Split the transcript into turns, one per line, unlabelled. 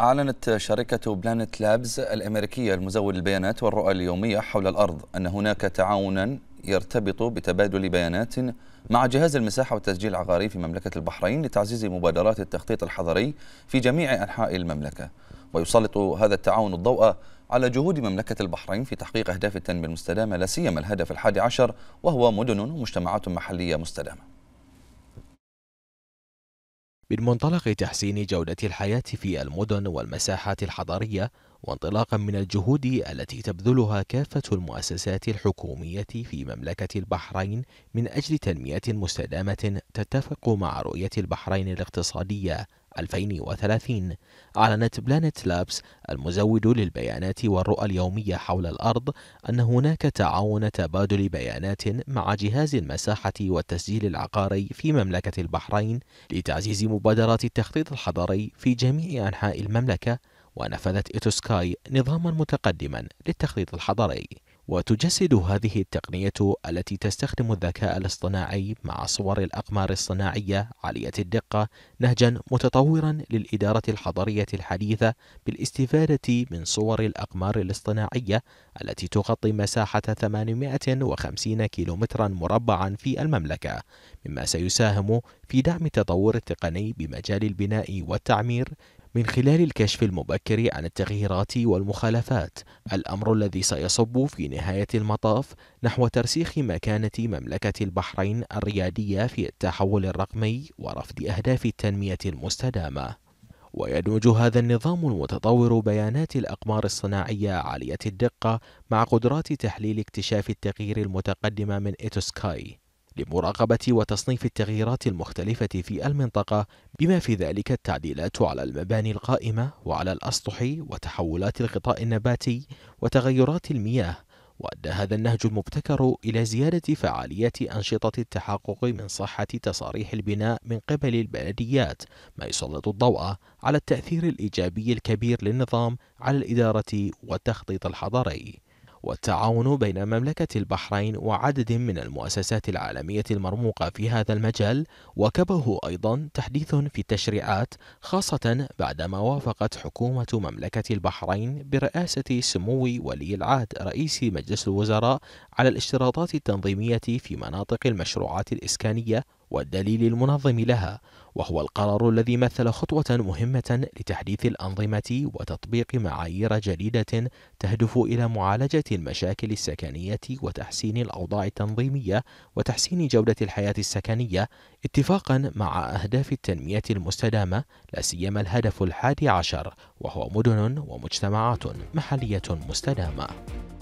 أعلنت شركة بلانت لابز الأمريكية المزود البيانات والرؤى اليومية حول الأرض أن هناك تعاونا يرتبط بتبادل بيانات مع جهاز المساحة والتسجيل العقاري في مملكة البحرين لتعزيز مبادرات التخطيط الحضري في جميع أنحاء المملكة ويسلط هذا التعاون الضوء على جهود مملكة البحرين في تحقيق أهداف التنمية المستدامة لا سيما الهدف الحادي عشر وهو مدن ومجتمعات محلية
مستدامة من منطلق تحسين جودة الحياة في المدن والمساحات الحضرية وانطلاقا من الجهود التي تبذلها كافة المؤسسات الحكومية في مملكة البحرين من أجل تنمية مستدامة تتفق مع رؤية البحرين الاقتصادية 2030 أعلنت بلانت لابس المزود للبيانات والرؤى اليومية حول الأرض أن هناك تعاون تبادل بيانات مع جهاز المساحة والتسجيل العقاري في مملكة البحرين لتعزيز مبادرات التخطيط الحضري في جميع أنحاء المملكة ونفذت إيتوسكاي نظاما متقدما للتخطيط الحضري وتجسد هذه التقنية التي تستخدم الذكاء الاصطناعي مع صور الأقمار الصناعية عالية الدقة نهجا متطورا للإدارة الحضرية الحديثة بالاستفادة من صور الأقمار الاصطناعية التي تغطي مساحة 850 كيلومترا مربعا في المملكة مما سيساهم في دعم التطور التقني بمجال البناء والتعمير من خلال الكشف المبكر عن التغييرات والمخالفات الأمر الذي سيصب في نهاية المطاف نحو ترسيخ مكانة مملكة البحرين الريادية في التحول الرقمي ورفض أهداف التنمية المستدامة ويدمج هذا النظام المتطور بيانات الأقمار الصناعية عالية الدقة مع قدرات تحليل اكتشاف التغيير المتقدمة من إيتوسكاي لمراقبة وتصنيف التغييرات المختلفة في المنطقة بما في ذلك التعديلات على المباني القائمة وعلى الأسطح وتحولات الغطاء النباتي وتغيرات المياه وأدى هذا النهج المبتكر إلى زيادة فعالية أنشطة التحقق من صحة تصاريح البناء من قبل البلديات ما يسلط الضوء على التأثير الإيجابي الكبير للنظام على الإدارة والتخطيط الحضري والتعاون بين مملكة البحرين وعدد من المؤسسات العالمية المرموقة في هذا المجال وكبه أيضا تحديث في التشريعات خاصة بعدما وافقت حكومة مملكة البحرين برئاسة سمو ولي العهد رئيس مجلس الوزراء على الاشتراطات التنظيمية في مناطق المشروعات الإسكانية والدليل المنظم لها وهو القرار الذي مثل خطوة مهمة لتحديث الأنظمة وتطبيق معايير جديدة تهدف إلى معالجة المشاكل السكنية وتحسين الأوضاع التنظيمية وتحسين جودة الحياة السكنية اتفاقا مع أهداف التنمية المستدامة لا سيما الهدف الحادي عشر وهو مدن ومجتمعات محلية مستدامة.